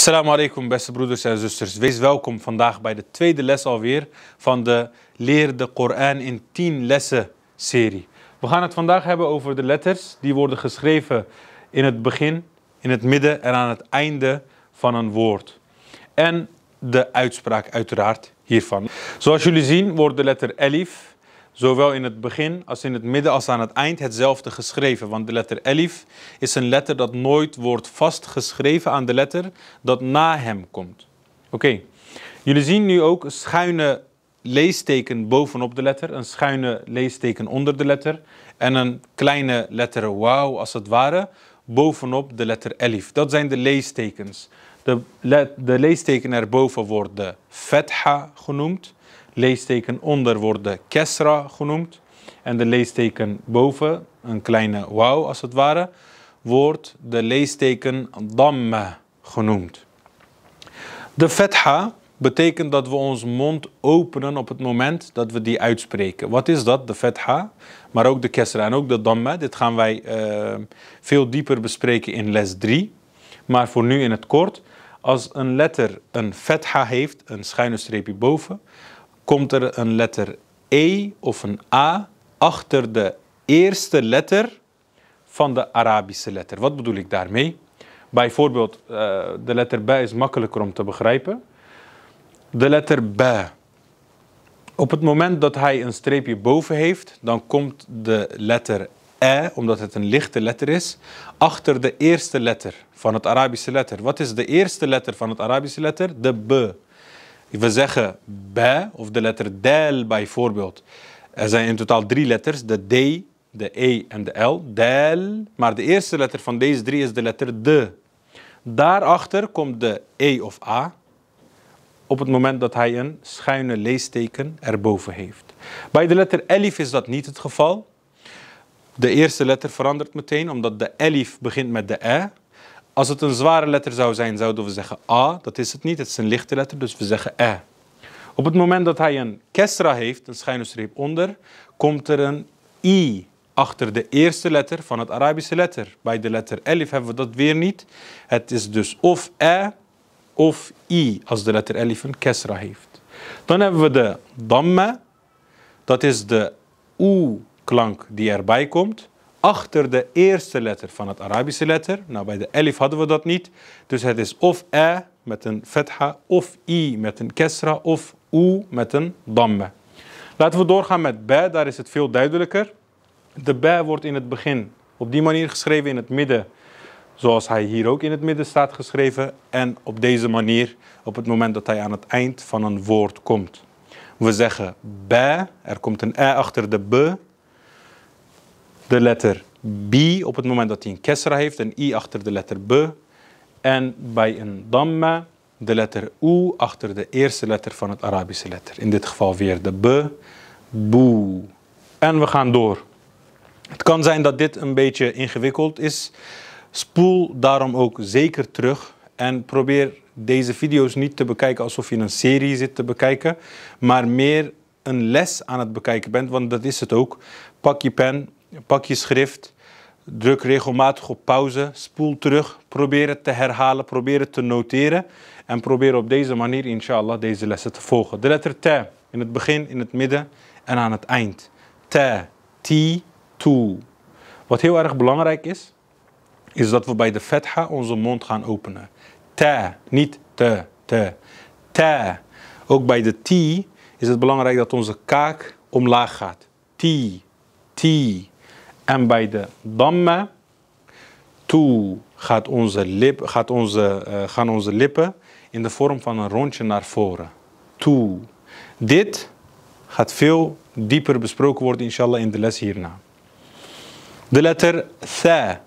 Assalamu alaikum beste broeders en zusters. Wees welkom vandaag bij de tweede les alweer van de Leer de Koran in 10 lessen serie. We gaan het vandaag hebben over de letters die worden geschreven in het begin, in het midden en aan het einde van een woord. En de uitspraak uiteraard hiervan. Zoals jullie zien wordt de letter elif zowel in het begin als in het midden als aan het eind hetzelfde geschreven. Want de letter elif is een letter dat nooit wordt vastgeschreven aan de letter dat na hem komt. Oké, jullie zien nu ook een schuine leesteken bovenop de letter, een schuine leesteken onder de letter en een kleine letter wauw als het ware bovenop de letter elif. Dat zijn de leestekens. De, de leesteken erboven wordt de fetha genoemd leesteken onder wordt de kesra genoemd. En de leesteken boven, een kleine wauw als het ware, wordt de leesteken damme genoemd. De fetha betekent dat we ons mond openen op het moment dat we die uitspreken. Wat is dat, de fetha? Maar ook de kesra en ook de damme. Dit gaan wij eh, veel dieper bespreken in les 3. Maar voor nu in het kort, als een letter een fetha heeft, een schuine streepje boven, komt er een letter E of een A achter de eerste letter van de Arabische letter. Wat bedoel ik daarmee? Bijvoorbeeld, eh, de letter B is makkelijker om te begrijpen. De letter B. Op het moment dat hij een streepje boven heeft, dan komt de letter E, omdat het een lichte letter is, achter de eerste letter van het Arabische letter. Wat is de eerste letter van het Arabische letter? De B. We zeggen ba of de letter del bijvoorbeeld. Er zijn in totaal drie letters, de D, de E en de L. Del, maar de eerste letter van deze drie is de letter de. Daarachter komt de E of A op het moment dat hij een schuine leesteken erboven heeft. Bij de letter elif is dat niet het geval. De eerste letter verandert meteen, omdat de elif begint met de e als het een zware letter zou zijn, zouden we zeggen A. Dat is het niet, het is een lichte letter, dus we zeggen E. Op het moment dat hij een kesra heeft, een schuine streep onder, komt er een I achter de eerste letter van het Arabische letter. Bij de letter elif hebben we dat weer niet. Het is dus of E of I als de letter elif een kesra heeft. Dan hebben we de damme. Dat is de U-klank die erbij komt achter de eerste letter van het Arabische letter. Nou, bij de elif hadden we dat niet. Dus het is of e met een fetha, of i met een kesra, of u met een damme. Laten we doorgaan met ba, daar is het veel duidelijker. De ba wordt in het begin op die manier geschreven, in het midden, zoals hij hier ook in het midden staat geschreven, en op deze manier op het moment dat hij aan het eind van een woord komt. We zeggen ba, er komt een e achter de b, de letter B op het moment dat hij een kesra heeft, een I achter de letter B. En bij een damme de letter U achter de eerste letter van het Arabische letter. In dit geval weer de B, boe. En we gaan door. Het kan zijn dat dit een beetje ingewikkeld is. Spoel daarom ook zeker terug en probeer deze video's niet te bekijken alsof je een serie zit te bekijken, maar meer een les aan het bekijken bent, want dat is het ook. Pak je pen, Pak je schrift, druk regelmatig op pauze, spoel terug, probeer het te herhalen, probeer het te noteren en probeer op deze manier, inshallah, deze lessen te volgen. De letter T in het begin, in het midden en aan het eind. T, T, tu. Wat heel erg belangrijk is, is dat we bij de fetha onze mond gaan openen. T, niet te, te. te. Ook bij de T is het belangrijk dat onze kaak omlaag gaat. Ti, ti. En bij de damme toe gaat onze lip, gaat onze, eh, gaan onze lippen in de vorm van een rondje naar voren. Toe. Dit gaat veel dieper besproken worden, inshallah, in de les hierna. De letter Tha.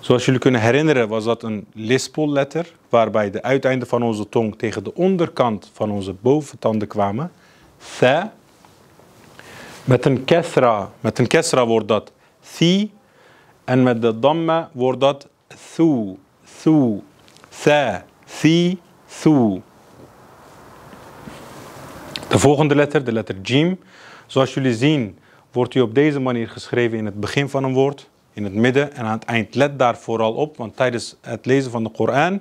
Zoals jullie kunnen herinneren was dat een lispelletter, waarbij de uiteinden van onze tong tegen de onderkant van onze boventanden kwamen. Tha. Met een kesra. Met een kesra wordt dat thi. En met de damme wordt dat su. Su. Sa. Si. Su. De volgende letter, de letter jim. Zoals jullie zien wordt hij op deze manier geschreven in het begin van een woord, in het midden en aan het eind. Let daar vooral op, want tijdens het lezen van de Koran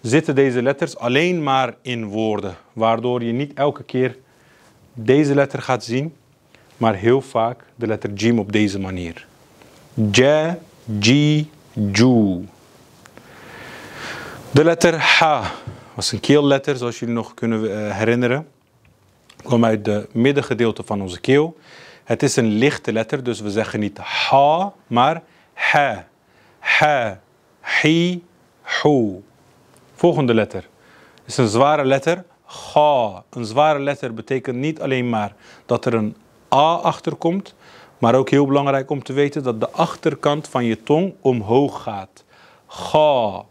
zitten deze letters alleen maar in woorden, waardoor je niet elke keer deze letter gaat zien maar heel vaak de letter jim op deze manier. Ja, ji, ju. De letter ha was een keelletter, zoals jullie nog kunnen eh, herinneren. Komt uit het middengedeelte van onze keel. Het is een lichte letter, dus we zeggen niet ha, maar ha. Ha, hi, hu. Volgende letter is een zware letter. Ga. Een zware letter betekent niet alleen maar dat er een A achterkomt. Maar ook heel belangrijk om te weten dat de achterkant van je tong omhoog gaat. Ga,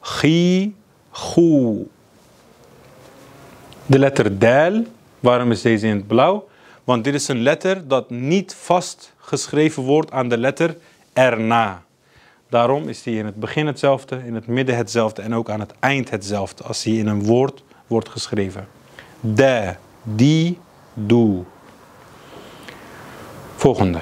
gi, goe. De letter del, waarom is deze in het blauw? Want dit is een letter dat niet vastgeschreven wordt aan de letter erna. Daarom is die in het begin hetzelfde, in het midden hetzelfde en ook aan het eind hetzelfde als die in een woord wordt geschreven. De, die, doe. Volgende.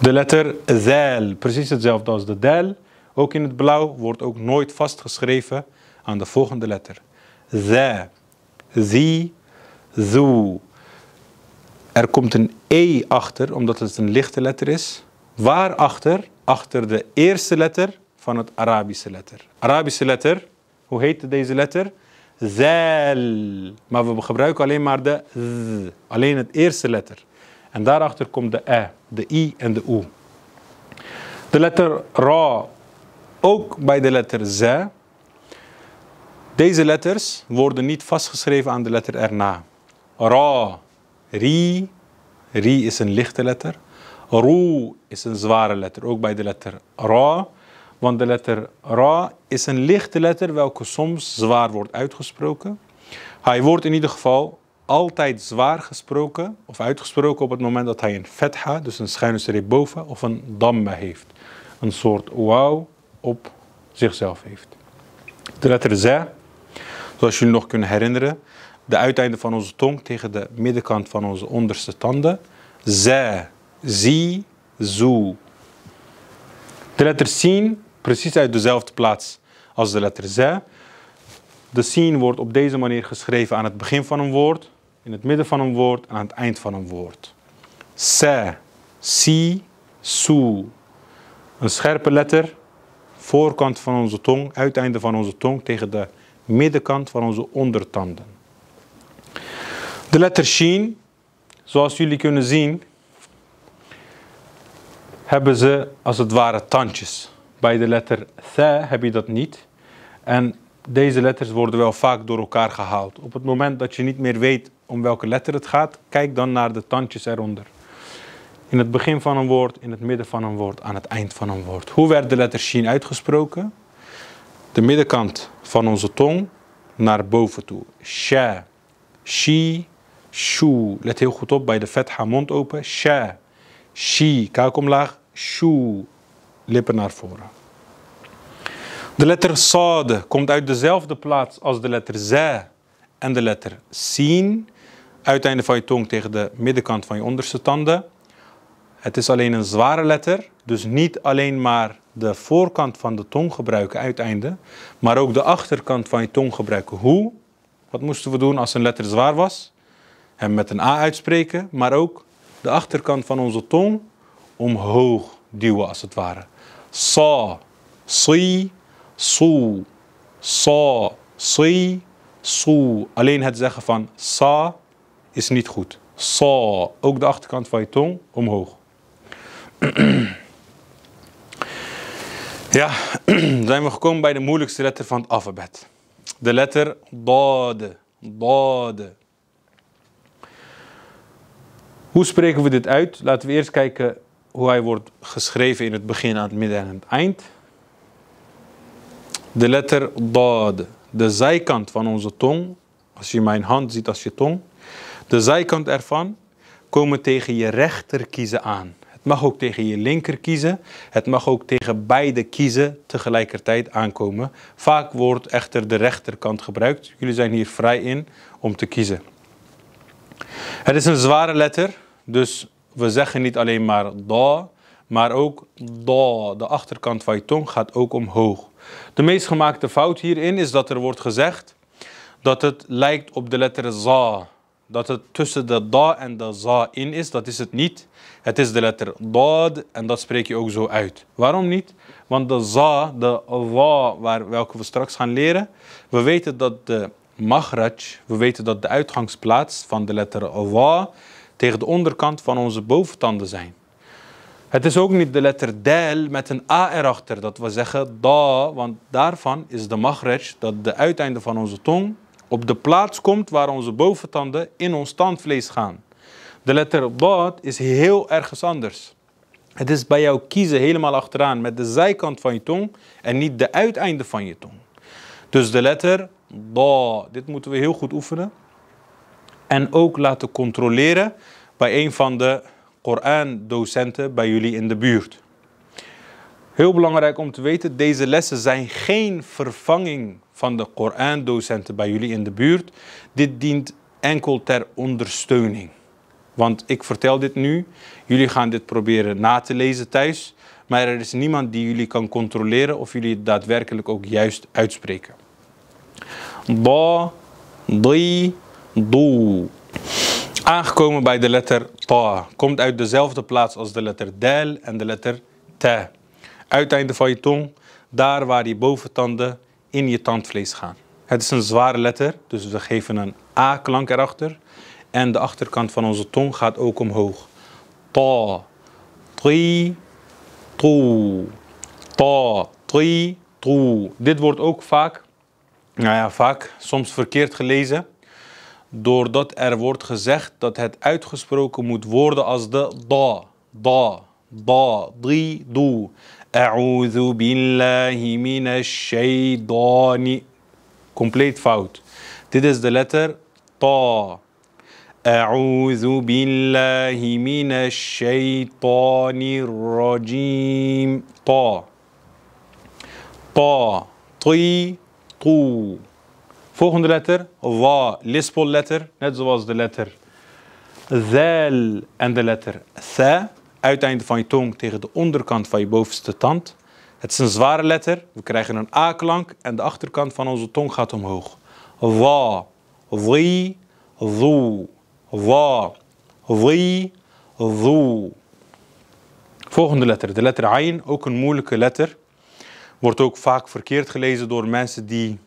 De letter zel. precies hetzelfde als de del, ook in het blauw, wordt ook nooit vastgeschreven aan de volgende letter. Ze. zi, zo. Er komt een e achter, omdat het een lichte letter is. Waarachter? Achter de eerste letter van het Arabische letter. Arabische letter, hoe heette deze letter? Zel. Maar we gebruiken alleen maar de z, alleen het eerste letter. En daarachter komt de e, de i en de u. De letter ra, ook bij de letter z. Deze letters worden niet vastgeschreven aan de letter erna. Ra, ri, ri is een lichte letter. Ru is een zware letter, ook bij de letter ra. Want de letter ra is een lichte letter welke soms zwaar wordt uitgesproken. Hij wordt in ieder geval altijd zwaar gesproken of uitgesproken op het moment dat hij een fetha, dus een schuine streep boven, of een damma heeft. Een soort wauw op zichzelf heeft. De letter Z, zoals jullie nog kunnen herinneren, de uiteinde van onze tong tegen de middenkant van onze onderste tanden. Za, zi, zo. De letter sin, precies uit dezelfde plaats als de letter Z. De sin wordt op deze manier geschreven aan het begin van een woord in het midden van een woord en aan het eind van een woord. Se, si, su. Een scherpe letter, voorkant van onze tong, uiteinde van onze tong tegen de middenkant van onze ondertanden. De letter shin, zoals jullie kunnen zien, hebben ze als het ware tandjes. Bij de letter tha heb je dat niet. En deze letters worden wel vaak door elkaar gehaald. Op het moment dat je niet meer weet om welke letter het gaat, kijk dan naar de tandjes eronder. In het begin van een woord, in het midden van een woord, aan het eind van een woord. Hoe werd de letter Shin uitgesproken? De middenkant van onze tong naar boven toe. Sha, Shi, Shu. Let heel goed op bij de haar mond open. Sha, Shi, kaak omlaag. Shu, lippen naar voren. De letter Sade komt uit dezelfde plaats als de letter Za en de letter Sin uiteinde van je tong tegen de middenkant van je onderste tanden. Het is alleen een zware letter, dus niet alleen maar de voorkant van de tong gebruiken, uiteinde, maar ook de achterkant van je tong gebruiken. Hoe? Wat moesten we doen als een letter zwaar was? Hem met een A uitspreken, maar ook de achterkant van onze tong omhoog duwen als het ware. Sa, si, su. Sa, si, su. Alleen het zeggen van sa is niet goed. Sa, ook de achterkant van je tong omhoog. ja, zijn we gekomen bij de moeilijkste letter van het alfabet. De letter Dade. Dade. Hoe spreken we dit uit? Laten we eerst kijken hoe hij wordt geschreven in het begin, aan het midden en het eind. De letter Dade. De zijkant van onze tong. Als je mijn hand ziet als je tong. De zijkant ervan komen tegen je rechterkiezen aan. Het mag ook tegen je linker kiezen. Het mag ook tegen beide kiezen tegelijkertijd aankomen. Vaak wordt echter de rechterkant gebruikt. Jullie zijn hier vrij in om te kiezen. Het is een zware letter, dus we zeggen niet alleen maar da, maar ook da. De achterkant van je tong gaat ook omhoog. De meest gemaakte fout hierin is dat er wordt gezegd dat het lijkt op de letter za dat het tussen de da en de za in is, dat is het niet. Het is de letter daad. en dat spreek je ook zo uit. Waarom niet? Want de za, de wa, waar, welke we straks gaan leren, we weten dat de magraj, we weten dat de uitgangsplaats van de letter wa tegen de onderkant van onze boventanden zijn. Het is ook niet de letter del met een a erachter, dat we zeggen da, want daarvan is de magraj, dat de uiteinde van onze tong op de plaats komt waar onze boventanden in ons tandvlees gaan. De letter baat is heel ergens anders. Het is bij jou kiezen helemaal achteraan met de zijkant van je tong en niet de uiteinde van je tong. Dus de letter baat. dit moeten we heel goed oefenen. En ook laten controleren bij een van de Koran-docenten bij jullie in de buurt. Heel belangrijk om te weten, deze lessen zijn geen vervanging van de Koran-docenten bij jullie in de buurt. Dit dient enkel ter ondersteuning. Want ik vertel dit nu, jullie gaan dit proberen na te lezen thuis, maar er is niemand die jullie kan controleren of jullie het daadwerkelijk ook juist uitspreken. Da, di, do. Aangekomen bij de letter ta. Komt uit dezelfde plaats als de letter del en de letter ta uiteinde van je tong, daar waar je boventanden in je tandvlees gaan. Het is een zware letter, dus we geven een A-klank erachter. En de achterkant van onze tong gaat ook omhoog. Ta, tri, tu, Ta, tri, tu. Dit wordt ook vaak, nou ja, vaak, soms verkeerd gelezen. Doordat er wordt gezegd dat het uitgesproken moet worden als de da, da, da, drie, doe. أعوذ بالله من الشيطان complete fout This is the letter طا أعوذ بالله من الشيطان الرجيم طا طا طي طو Volgende letter, va, lispel letter, net zoals de letter zal en de letter th. uiteinde van je tong tegen de onderkant van je bovenste tand. Het is een zware letter. We krijgen een A-klank en de achterkant van onze tong gaat omhoog. Wa, wi, zu. Wa, wi, zu. Volgende letter, de letter Ayn, ook een moeilijke letter. Wordt ook vaak verkeerd gelezen door mensen die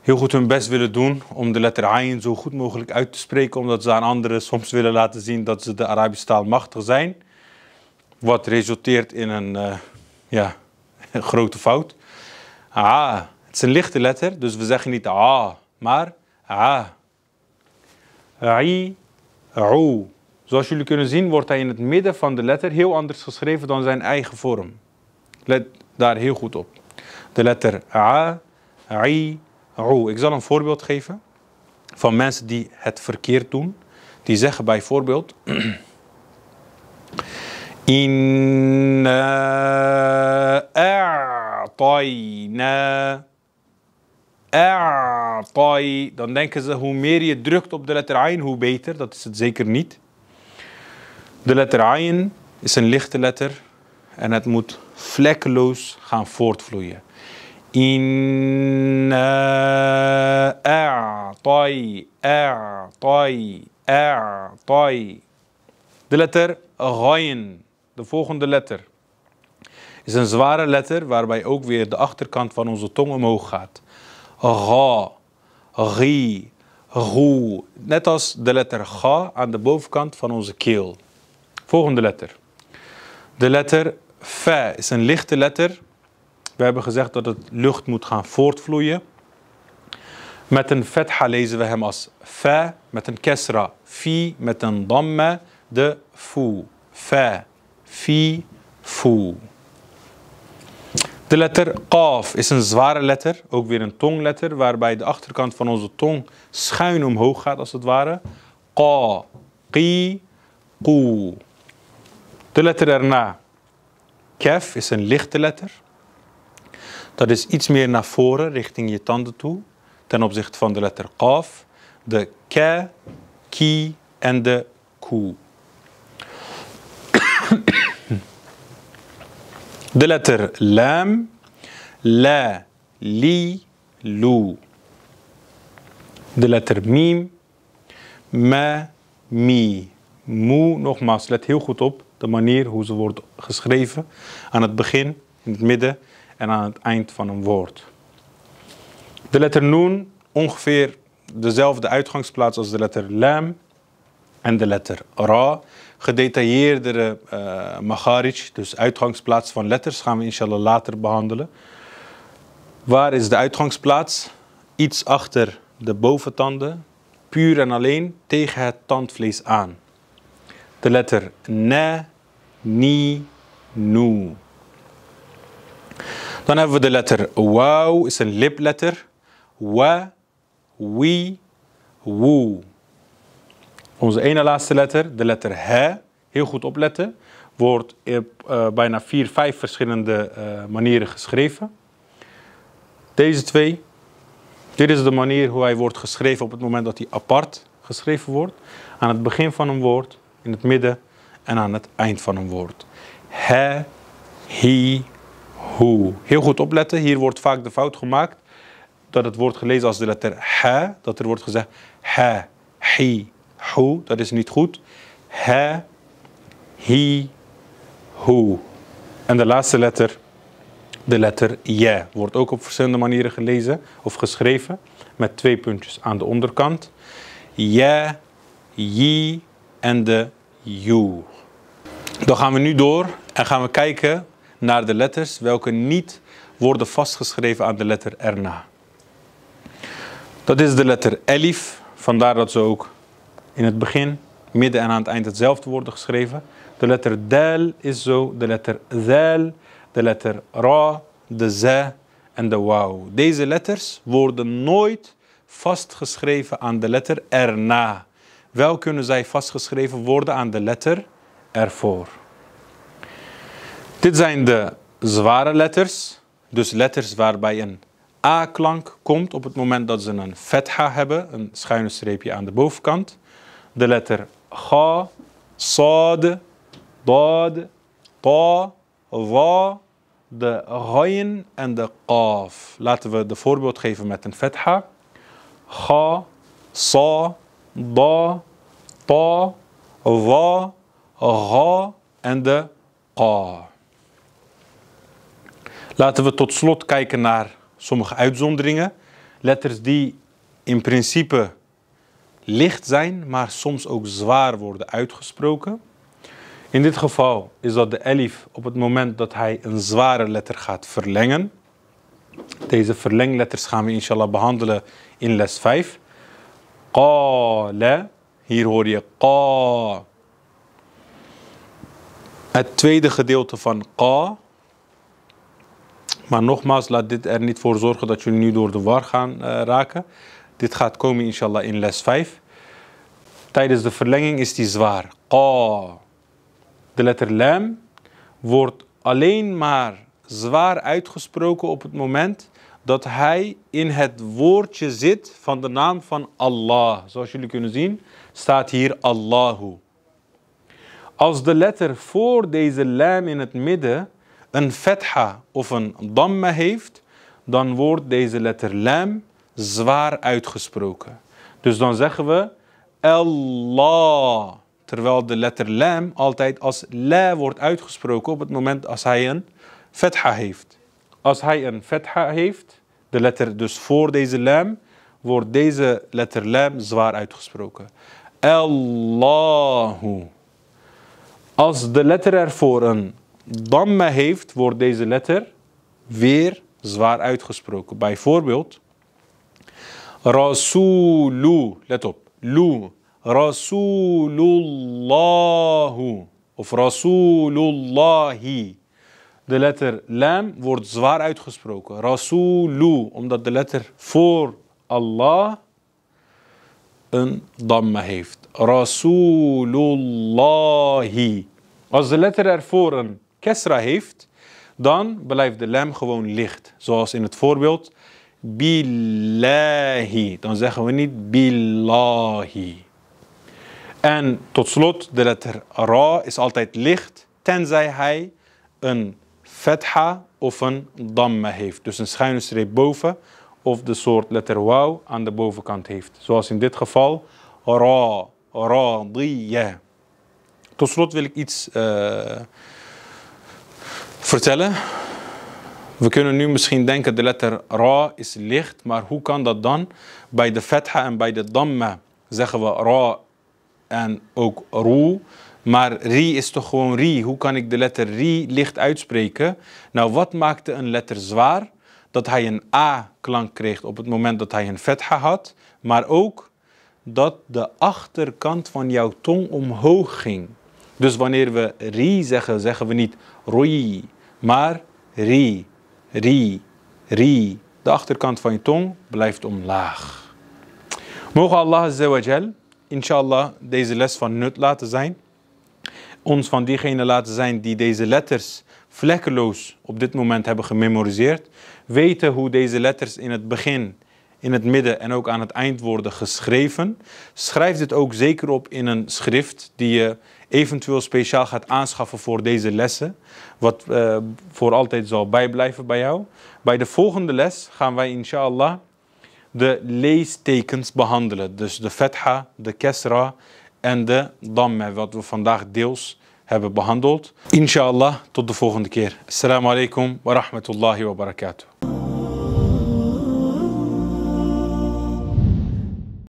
heel goed hun best willen doen om de letter Ayn zo goed mogelijk uit te spreken, omdat ze aan anderen soms willen laten zien dat ze de Arabische taal machtig zijn. Wat resulteert in een, eh, ja, grote fout. Ah, het is een lichte letter, dus we zeggen niet ah, maar a. Ai, Zoals jullie kunnen zien wordt hij in het midden van de letter heel anders geschreven dan zijn eigen vorm. Let daar heel goed op. De letter a, ai, ik zal een voorbeeld geven van mensen die het verkeerd doen. Die zeggen bijvoorbeeld... In Dan denken ze, hoe meer je drukt op de letter ayn, hoe beter. Dat is het zeker niet. De letter ayn is een lichte letter en het moet vlekkeloos gaan voortvloeien. إنا أعطي أعطي أعطي De letter غين de volgende letter is een zware letter waarbij ook weer de achterkant van onze tong omhoog gaat. Ga, ri, roe. Net als de letter ga aan de bovenkant van onze keel. Volgende letter. De letter fa is een lichte letter we hebben gezegd dat het lucht moet gaan voortvloeien. Met een fetha lezen we hem als fa, met een kesra, fi, met een damme de fu. Fa, fi, fu. De letter qaf is een zware letter, ook weer een tongletter, waarbij de achterkant van onze tong schuin omhoog gaat als het ware. Qa, qi, qu. De letter erna, kef, is een lichte letter. Dat is iets meer naar voren, richting je tanden toe, ten opzichte van de letter qaf, de ke, ki en de ku. De letter lam, la, li, lu. De letter mim, Me, mi. Moe, nogmaals, let heel goed op de manier hoe ze wordt geschreven. Aan het begin, in het midden en aan het eind van een woord. De letter noon, ongeveer dezelfde uitgangsplaats als de letter lam en de letter ra. Gedetailleerdere uh, dus uitgangsplaats van letters, gaan we inshallah later behandelen. Waar is de uitgangsplaats? Iets achter de boventanden, puur en alleen tegen het tandvlees aan. De letter na, ni, nu. Dan hebben we de letter wauw, is een lipletter. Wa, wi, woe. Onze ene laatste letter, de letter he, heel goed opletten, wordt op eh, bijna vier, vijf verschillende eh, manieren geschreven. Deze twee, dit is de manier hoe hij wordt geschreven op het moment dat hij apart geschreven wordt. Aan het begin van een woord, in het midden en aan het eind van een woord. He, he, hoe. Heel goed opletten, hier wordt vaak de fout gemaakt dat het wordt gelezen als de letter ha, dat er wordt gezegd ha, hi, hu, dat is niet goed. Ha, hi, hu. En de laatste letter, de letter ja, wordt ook op verschillende manieren gelezen of geschreven met twee puntjes aan de onderkant. Ja, ji en de U. Dan gaan we nu door en gaan we kijken naar de letters welke niet worden vastgeschreven aan de letter erna. Dat is de letter elif, vandaar dat ze ook in het begin, midden en aan het eind hetzelfde worden geschreven. De letter del is zo, de letter Zel, de letter ra, de ze en de wauw. Deze letters worden nooit vastgeschreven aan de letter erna. Wel kunnen zij vastgeschreven worden aan de letter ervoor. Dit zijn de zware letters. Dus letters waarbij een A-klank komt op het moment dat ze een fetha hebben, een schuine streepje aan de bovenkant. De letter Ga, Saad, Dad, Ta, Wa, de Ghain en de Qaf. Laten we de voorbeeld geven met een fetha. Ga, Sa, Da, Ta, Wa, ga, en de Qaf. Laten we tot slot kijken naar sommige uitzonderingen. Letters die in principe licht zijn, maar soms ook zwaar worden uitgesproken. In dit geval is dat de elif op het moment dat hij een zware letter gaat verlengen. Deze verlengletters gaan we inshallah behandelen in les 5. Qala. Hier hoor je qa. Het tweede gedeelte van qa maar nogmaals, laat dit er niet voor zorgen dat jullie nu door de war gaan eh, raken. Dit gaat komen inshallah in les 5. Tijdens de verlenging is die zwaar. Qa. De letter lam wordt alleen maar zwaar uitgesproken op het moment dat hij in het woordje zit van de naam van Allah. Zoals jullie kunnen zien staat hier Allahu. Als de letter voor deze lam in het midden een fetha of een damme heeft, dan wordt deze letter lam zwaar uitgesproken. Dus dan zeggen we Allah. Terwijl de letter lam altijd als la wordt uitgesproken op het moment als hij een fetha heeft. Als hij een fetha heeft, de letter dus voor deze lam, wordt deze letter lam zwaar uitgesproken. Allahu. Als de letter ervoor een Damma heeft, wordt deze letter weer zwaar uitgesproken. Bijvoorbeeld, Rasulu, let op, Lu, Rasulullah of Rasulullah. De letter lam wordt zwaar uitgesproken. Rasulu, omdat de letter voor Allah een damma heeft. Rasulullah Als de letter ervoor een kesra heeft, dan blijft de lam gewoon licht. Zoals in het voorbeeld billahi. Dan zeggen we niet billahi. En tot slot, de letter ra is altijd licht, tenzij hij een fetha of een damme heeft. Dus een schuine streep boven of de soort letter wauw aan de bovenkant heeft. Zoals in dit geval ra, Tot slot wil ik iets... Eh, vertellen. We kunnen nu misschien denken de letter ra is licht, maar hoe kan dat dan? Bij de fetha en bij de Dhamma zeggen we ra en ook roe. Maar ri is toch gewoon ri? Hoe kan ik de letter ri licht uitspreken? Nou, wat maakte een letter zwaar? Dat hij een a-klank kreeg op het moment dat hij een fetha had. Maar ook dat de achterkant van jouw tong omhoog ging. Dus wanneer we ri zeggen, zeggen we niet maar ri, ri, ri. De achterkant van je tong blijft omlaag. Mogen Allah azawajal, inshallah, deze les van nut laten zijn. Ons van diegenen laten zijn die deze letters vlekkeloos op dit moment hebben gememoriseerd. Weten hoe deze letters in het begin in het midden en ook aan het eind worden geschreven. Schrijf dit ook zeker op in een schrift die je eventueel speciaal gaat aanschaffen voor deze lessen. Wat eh, voor altijd zal bijblijven bij jou. Bij de volgende les gaan wij inshallah de leestekens behandelen. Dus de fetha, de kesra en de damme, wat we vandaag deels hebben behandeld. Inshallah, tot de volgende keer. Assalamu alaikum wa rahmatullahi wa barakatuh.